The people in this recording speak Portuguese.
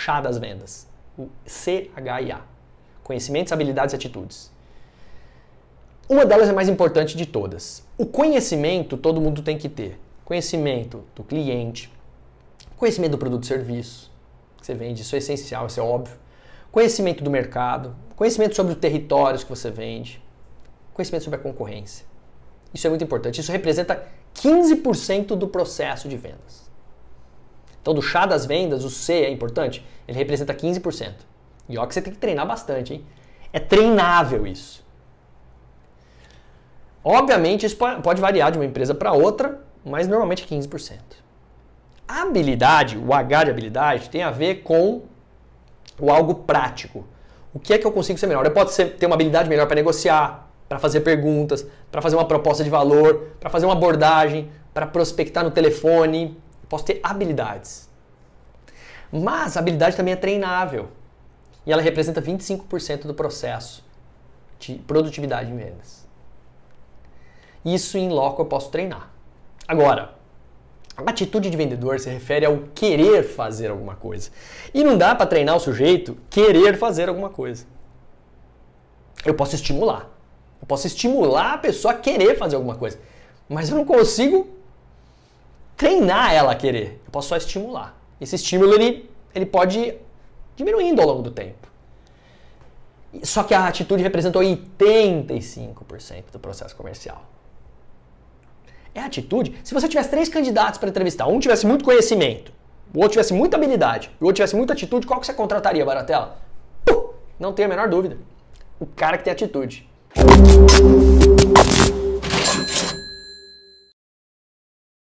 chá das vendas, o CHIA, conhecimentos, habilidades e atitudes. Uma delas é mais importante de todas. O conhecimento todo mundo tem que ter. Conhecimento do cliente, conhecimento do produto e serviço que você vende, isso é essencial, isso é óbvio. Conhecimento do mercado, conhecimento sobre os territórios que você vende, conhecimento sobre a concorrência. Isso é muito importante. Isso representa 15% do processo de vendas. Então, do chá das vendas, o C é importante, ele representa 15%. E ó que você tem que treinar bastante, hein? É treinável isso. Obviamente, isso pode variar de uma empresa para outra, mas normalmente é 15%. A habilidade, o H de habilidade, tem a ver com o algo prático. O que é que eu consigo ser melhor? Eu posso ser, ter uma habilidade melhor para negociar, para fazer perguntas, para fazer uma proposta de valor, para fazer uma abordagem, para prospectar no telefone, posso ter habilidades. Mas a habilidade também é treinável. E ela representa 25% do processo de produtividade em vendas. Isso em loco eu posso treinar. Agora, a atitude de vendedor se refere ao querer fazer alguma coisa. E não dá para treinar o sujeito querer fazer alguma coisa. Eu posso estimular. Eu posso estimular a pessoa a querer fazer alguma coisa. Mas eu não consigo treinar ela a querer, eu posso só estimular. Esse estímulo ele, ele pode ir diminuindo ao longo do tempo. Só que a atitude representou 85% do processo comercial. É a atitude. Se você tivesse três candidatos para entrevistar, um tivesse muito conhecimento, o outro tivesse muita habilidade, o outro tivesse muita atitude, qual que você contrataria, Baratela Puh, não tenho a menor dúvida. O cara que tem atitude.